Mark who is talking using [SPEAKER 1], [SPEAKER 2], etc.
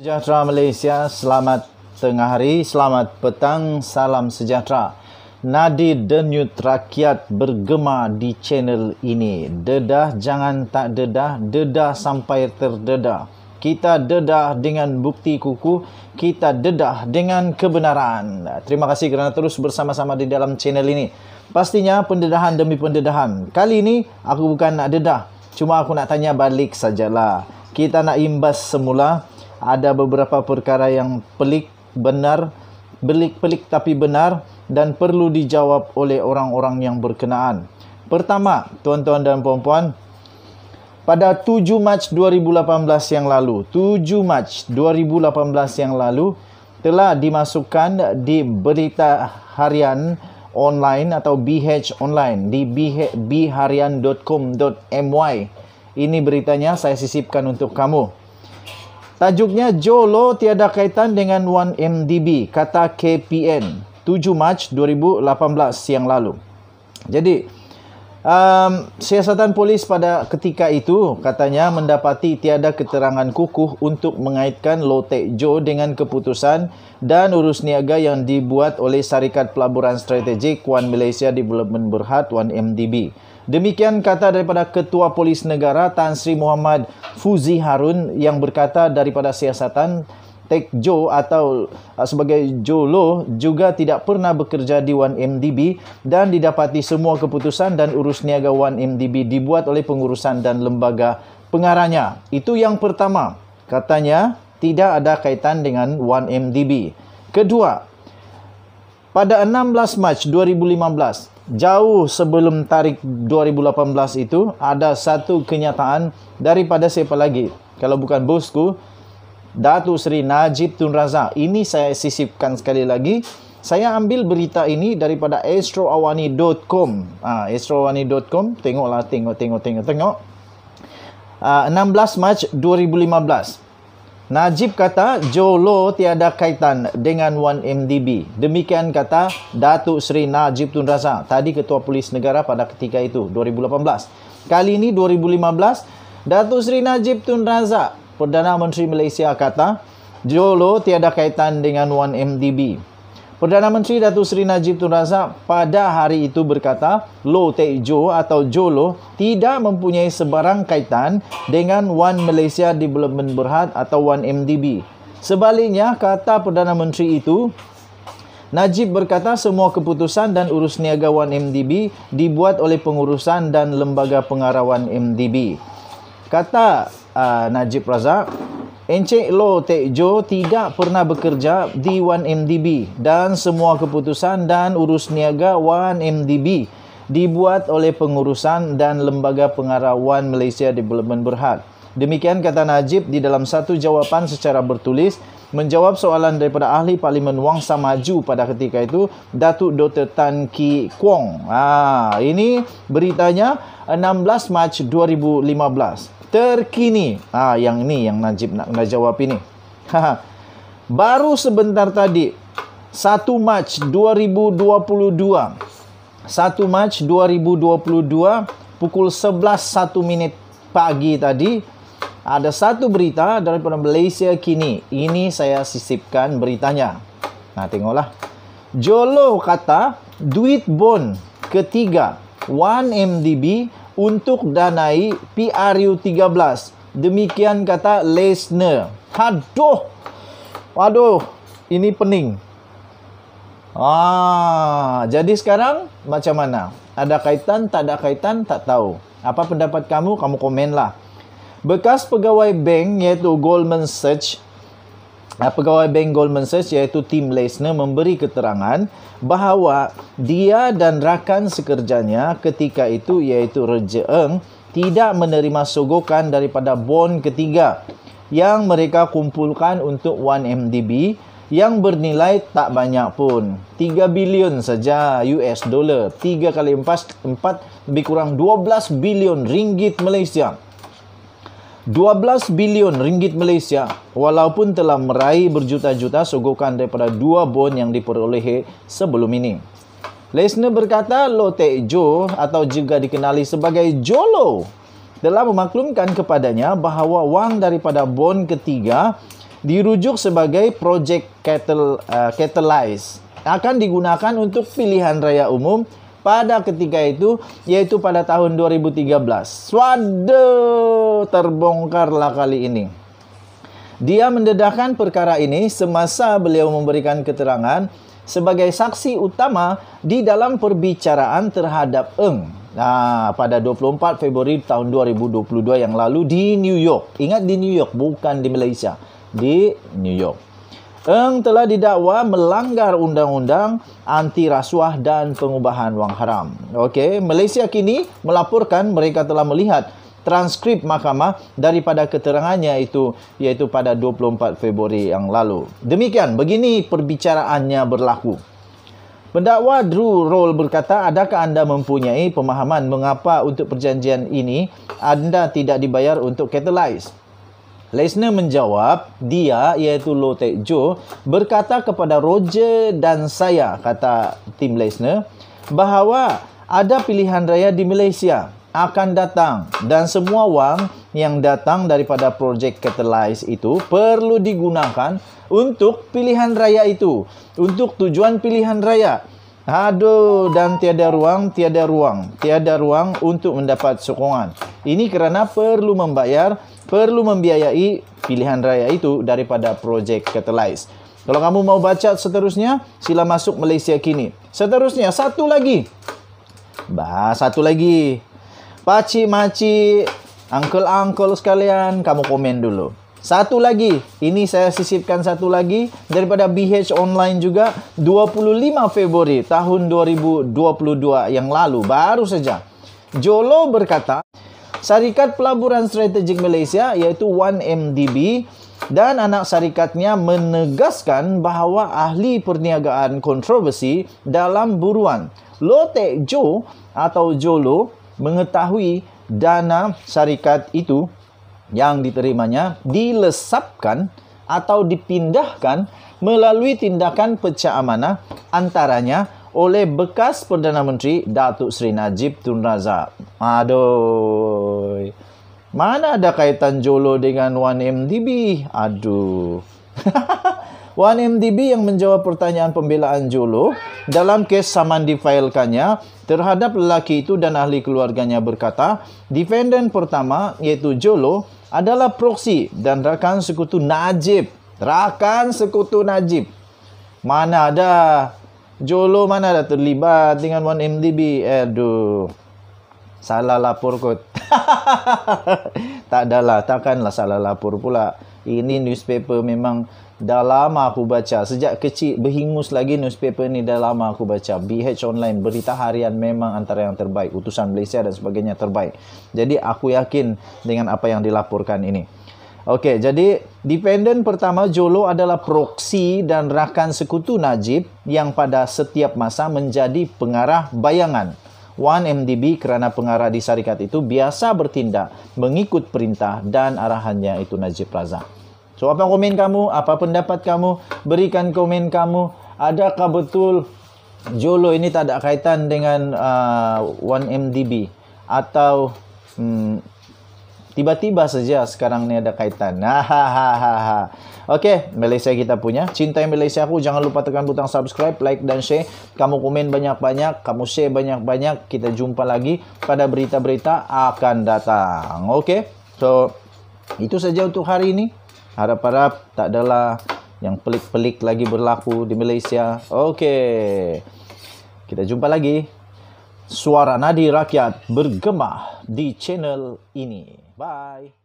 [SPEAKER 1] Sejahtera Malaysia, selamat tengah hari, selamat petang, salam sejahtera. Nadi denyut rakyat bergema di channel ini. Dedah jangan tak dedah, dedah sampai terdedah. Kita dedah dengan bukti kuku, kita dedah dengan kebenaran. Terima kasih kerana terus bersama-sama di dalam channel ini. Pastinya pendedahan demi pendedahan. Kali ini aku bukan nak dedah, cuma aku nak tanya balik sajalah. Kita nak imbas semula ada beberapa perkara yang pelik benar pelik-pelik tapi benar dan perlu dijawab oleh orang-orang yang berkenaan. Pertama, tuan-tuan dan puan-puan, pada 7 Mac 2018 yang lalu, 7 Mac 2018 yang lalu telah dimasukkan di berita harian online atau BH online di bharian.com.my. Ini beritanya saya sisipkan untuk kamu. Tajuknya Jolo tiada kaitan dengan 1MDB kata KPN 7 Mac 2018 siang lalu. Jadi um, siasatan polis pada ketika itu katanya mendapati tiada keterangan kukuh untuk mengaitkan Lote Jo dengan keputusan dan urus niaga yang dibuat oleh Syarikat Pelaburan Strategik 1 Malaysia Development Berhad 1MDB. Demikian kata daripada Ketua Polis Negara Tan Sri Muhammad Fuzi Harun yang berkata daripada siasatan Tek Jo atau uh, sebagai Jo Lo juga tidak pernah bekerja di 1MDB dan didapati semua keputusan dan urus niaga 1MDB dibuat oleh pengurusan dan lembaga pengarahnya. Itu yang pertama. Katanya tidak ada kaitan dengan 1MDB. Kedua, pada 16 Mac 2015, jauh sebelum tarik 2018 itu ada satu kenyataan daripada siapa lagi kalau bukan bosku Datu Sri Najib Tun Razak ini saya sisipkan sekali lagi saya ambil berita ini daripada astroawani.com ha, astroawani.com tengoklah tengok tengok tengok tengok uh, ah, 16 Mac 2015 Najib kata Joe Low tiada kaitan dengan 1MDB. Demikian kata Datuk Seri Najib Tun Razak, tadi Ketua Polis Negara pada ketika itu 2018. Kali ini 2015, Datuk Seri Najib Tun Razak, Perdana Menteri Malaysia kata Joe Low tiada kaitan dengan 1MDB. Perdana Menteri Datuk Seri Najib Tun Razak pada hari itu berkata Lo Tek Jo atau Jolo tidak mempunyai sebarang kaitan dengan One Malaysia Development Berhad atau One MDB. Sebaliknya, kata Perdana Menteri itu, Najib berkata semua keputusan dan urus niaga One MDB dibuat oleh pengurusan dan lembaga pengarah One MDB. Kata uh, Najib Razak, Encik Lo Tejo tidak pernah bekerja di 1MDB dan semua keputusan dan urus niaga 1MDB dibuat oleh pengurusan dan lembaga pengarah 1 Malaysia Development Berhad. Demikian kata Najib di dalam satu jawapan secara bertulis menjawab soalan daripada ahli Parlimen Wang Samaju pada ketika itu Datuk Dr. Tan Ki Kuang. Ah, ini beritanya 16 Mac 2015 terkini. Ah yang ini yang Najib nak kena jawab ini. Ha, baru sebentar tadi 1 Mac 2022. 1 Mac 2022 pukul 11.01 minit pagi tadi ada satu berita daripada Malaysia kini. Ini saya sisipkan beritanya. Nah, tengoklah. Jolo kata duit bon ketiga 1 MDB untuk danai PRU 13. Demikian kata Lesner. Haduh, Waduh, ini pening. Ah, jadi sekarang macam mana? Ada kaitan, tak ada kaitan, tak tahu. Apa pendapat kamu? Kamu komenlah. Bekas pegawai bank yaitu Goldman Sachs pegawai Bank Goldman Sachs iaitu Tim Leisner memberi keterangan bahawa dia dan rakan sekerjanya ketika itu iaitu Reja Eng tidak menerima sogokan daripada bond ketiga yang mereka kumpulkan untuk 1MDB yang bernilai tak banyak pun 3 bilion saja US dollar 3 kali 4 4 lebih kurang 12 bilion ringgit Malaysia 12 bilion ringgit Malaysia walaupun telah meraih berjuta-juta sogokan daripada dua bon yang diperoleh sebelum ini. Lesner berkata Lotte Joe atau juga dikenali sebagai Jolo telah memaklumkan kepadanya bahawa wang daripada bon ketiga dirujuk sebagai projek catal- eh, Catalyze akan digunakan untuk pilihan raya umum pada ketika itu yaitu pada tahun 2013. Waduh, terbongkarlah kali ini. Dia mendedahkan perkara ini semasa beliau memberikan keterangan sebagai saksi utama di dalam perbicaraan terhadap Eng. Nah, pada 24 Februari tahun 2022 yang lalu di New York. Ingat di New York, bukan di Malaysia. Di New York. Eng telah didakwa melanggar undang-undang anti rasuah dan pengubahan wang haram. Okey, Malaysia kini melaporkan mereka telah melihat transkrip mahkamah daripada keterangannya itu iaitu pada 24 Februari yang lalu. Demikian begini perbicaraannya berlaku. Pendakwa Drew Roll berkata, adakah anda mempunyai pemahaman mengapa untuk perjanjian ini anda tidak dibayar untuk catalyze? Lesner menjawab, dia iaitu Lo Tae Jo berkata kepada Roger dan saya, kata tim Lesner, bahawa ada pilihan raya di Malaysia akan datang dan semua wang yang datang daripada projek Catalyze itu perlu digunakan untuk pilihan raya itu, untuk tujuan pilihan raya. Aduh, dan tiada ruang, tiada ruang, tiada ruang untuk mendapat sokongan. Ini kerana perlu membayar, perlu membiayai pilihan raya itu daripada projek Catalyze. Kalau kamu mau baca seterusnya, sila masuk Malaysia kini. Seterusnya, satu lagi. Bah, satu lagi. Pakcik, makcik, uncle-uncle sekalian, kamu komen dulu. Satu lagi, ini saya sisipkan satu lagi daripada BH Online juga 25 Februari tahun 2022 yang lalu baru saja. Jolo berkata, Syarikat Pelaburan Strategik Malaysia iaitu 1MDB dan anak syarikatnya menegaskan bahawa ahli perniagaan kontroversi dalam buruan Lote Jo atau Jolo mengetahui dana syarikat itu yang diterimanya dilesapkan atau dipindahkan melalui tindakan pecah amanah antaranya oleh bekas Perdana Menteri Datuk Seri Najib Tun Razak. Aduh. Mana ada kaitan Jolo dengan 1MDB? Aduh. 1MDB yang menjawab pertanyaan pembelaan Jolo dalam kes saman difailkannya terhadap lelaki itu dan ahli keluarganya berkata, defendant pertama iaitu Jolo adalah proksi dan rakan sekutu Najib. Rakan sekutu Najib. Mana ada Jolo mana ada terlibat dengan 1MDB? Aduh. Salah lapor kot. tak adalah. Takkanlah salah lapor pula. Ini newspaper memang Dah lama aku baca Sejak kecil berhingus lagi newspaper ni Dah lama aku baca BH Online berita harian memang antara yang terbaik Utusan Malaysia dan sebagainya terbaik Jadi aku yakin dengan apa yang dilaporkan ini Okey, jadi dependen pertama Jolo adalah proksi dan rakan sekutu Najib yang pada setiap masa menjadi pengarah bayangan. 1MDB kerana pengarah di syarikat itu biasa bertindak mengikut perintah dan arahannya itu Najib Razak. So apa komen kamu, apa pendapat kamu, berikan komen kamu. Adakah betul Jolo ini tak ada kaitan dengan uh, 1MDB atau hmm, tiba-tiba saja sekarang ni ada kaitan. Hahaha. Oke, okay, Malaysia kita punya. cinta yang Malaysia aku. Jangan lupa tekan butang subscribe, like, dan share. Kamu komen banyak-banyak. Kamu share banyak-banyak. Kita jumpa lagi pada berita-berita akan datang. Oke? Okay? So, itu saja untuk hari ini. Harap-harap tak adalah yang pelik-pelik lagi berlaku di Malaysia. Okey. Kita jumpa lagi. Suara nadi rakyat bergema di channel ini. Bye.